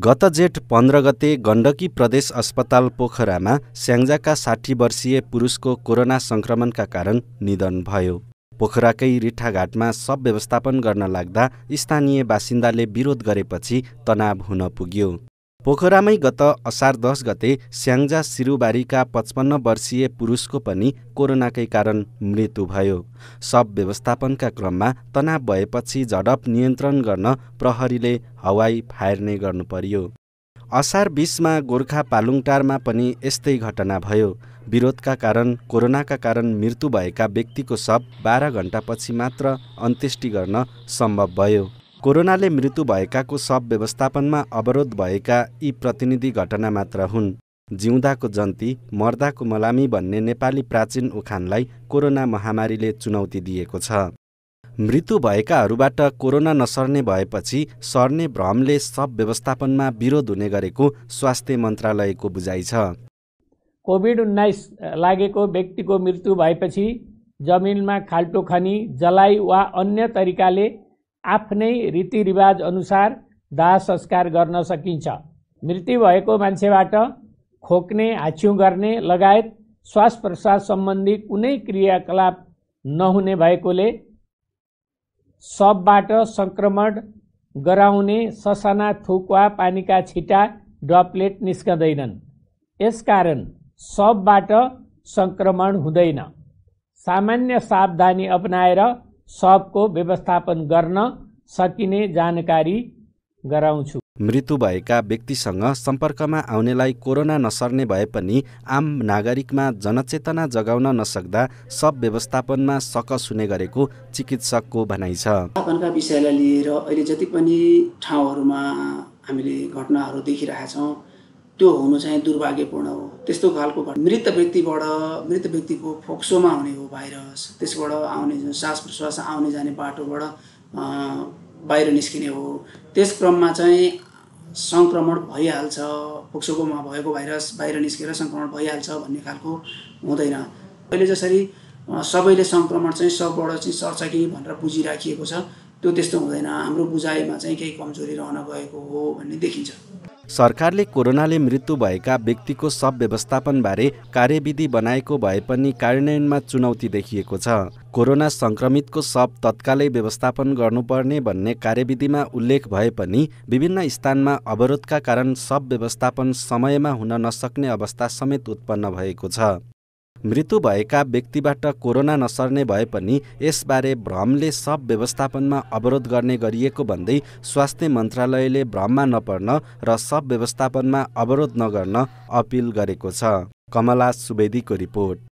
गत जेठ पन्ध्र गते गण्डकी प्रदेश अस्पताल पोखरामा स्याङ्जाका साठी वर्षीय पुरुषको कोरोना संक्रमणका कारण निधन भयो पोखराकै रिठाघाटमा सब व्यवस्थापन गर्न लाग्दा स्थानीय बासिन्दाले विरोध गरेपछि तनाव हुन पुग्यो पोखरामै गत असार दस गते स्याङ्जा सिरुबारीका पचपन्न वर्षीय पुरुषको पनि कोरोनाकै कारण मृत्यु भयो सब व्यवस्थापनका क्रममा तनाव भएपछि झडप नियन्त्रण गर्न प्रहरीले हवाई फायर नै गर्नु पर्यो असार बिसमा गोर्खा पालुङटारमा पनि यस्तै घटना भयो विरोधका कारण कोरोनाका कारण मृत्यु भएका व्यक्तिको शव बाह्र घन्टापछि मात्र अन्त्येष्टि गर्न सम्भव भयो कोरोनाले मृत्यु भएकाको सब व्यवस्थापनमा अवरोध भएका यी प्रतिनिधि घटना मात्र हुन् जिउँदाको जन्ती मर्दाको मलामी भन्ने नेपाली प्राचीन उखानलाई कोरोना महामारीले चुनौती दिएको छ मृत्यु भएकाहरूबाट कोरोना नसर्ने भएपछि सर्ने भ्रमले सब व्यवस्थापनमा विरोध हुने गरेको स्वास्थ्य मन्त्रालयको बुझाइ छ कोभिड उन्नाइस लागेको व्यक्तिको मृत्यु भएपछि जमिनमा खाल्टो खनी जलाइ वा अन्य तरिकाले आफ्नै रीतिरिवाज अनुसार दाह संस्कार गर्न सकिन्छ मृत्यु भएको मान्छेबाट खोक्ने हाच्यु गर्ने लगायत श्वास प्रश्वास सम्बन्धी कुनै क्रियाकलाप नहुने भएकोले सबबाट सङ्क्रमण गराउने ससाना थुक वा पानीका छिटा ड्रपलेट निस्कँदैनन् यसकारण सबबाट सङ्क्रमण हुँदैन सामान्य सावधानी अपनाएर सबको व्यवस्थापन गर्न सकिने जानकारी गराउँछु मृत्यु भएका व्यक्तिसँग सम्पर्कमा आउनेलाई कोरोना नसर्ने भए पनि आम नागरिकमा जनचेतना जगाउन नसक्दा सब व्यवस्थापनमा सकस हुने गरेको चिकित्सकको भनाइ छ विषयलाई लिएर अहिले जति पनि ठाउँहरूमा हामीले घटनाहरू देखिरहेछौँ त्यो हुनु चाहिँ दुर्भाग्यपूर्ण हो त्यस्तो खालको मृत व्यक्तिबाट मृत व्यक्तिको फोक्सोमा हुने हो भाइरस त्यसबाट आउने जुन श्वास प्रश्वास आउने जाने बाटोबाट बाहिर निस्किने हो त्यस क्रममा चाहिँ सङ्क्रमण भइहाल्छ फोक्सोकोमा भएको भाइरस बाहिर निस्केर सङ्क्रमण भइहाल्छ भन्ने खालको हुँदैन अहिले जसरी सबैले सङ्क्रमण चाहिँ सबबाट चाहिँ सर्छ कि भनेर बुझिराखिएको छ त्यो त्यस्तो हुँदैन हाम्रो बुझाइमा चाहिँ केही कमजोरी रहन गएको हो भन्ने देखिन्छ सरकारले कोरोनाले मृत्यु भएका व्यक्तिको सब व्यवस्थापनबारे कार्यविधि बनाएको भए पनि कार्यान्वयनमा चुनौती देखिएको छ कोरोना सङ्क्रमितको सब तत्कालै व्यवस्थापन गर्नुपर्ने भन्ने कार्यविधिमा उल्लेख भए पनि विभिन्न स्थानमा अवरोधका कारण सब व्यवस्थापन समयमा हुन नसक्ने अवस्था समेत उत्पन्न भएको छ मृत्यु भएका व्यक्तिबाट कोरोना नसर्ने भए पनि यसबारे भ्रमले सब व्यवस्थापनमा अवरोध गर्ने गरिएको भन्दै स्वास्थ्य मन्त्रालयले भ्रममा नपर्न र सब व्यवस्थापनमा अवरोध नगर्न अपिल गरेको छ कमला सुवेदीको रिपोर्ट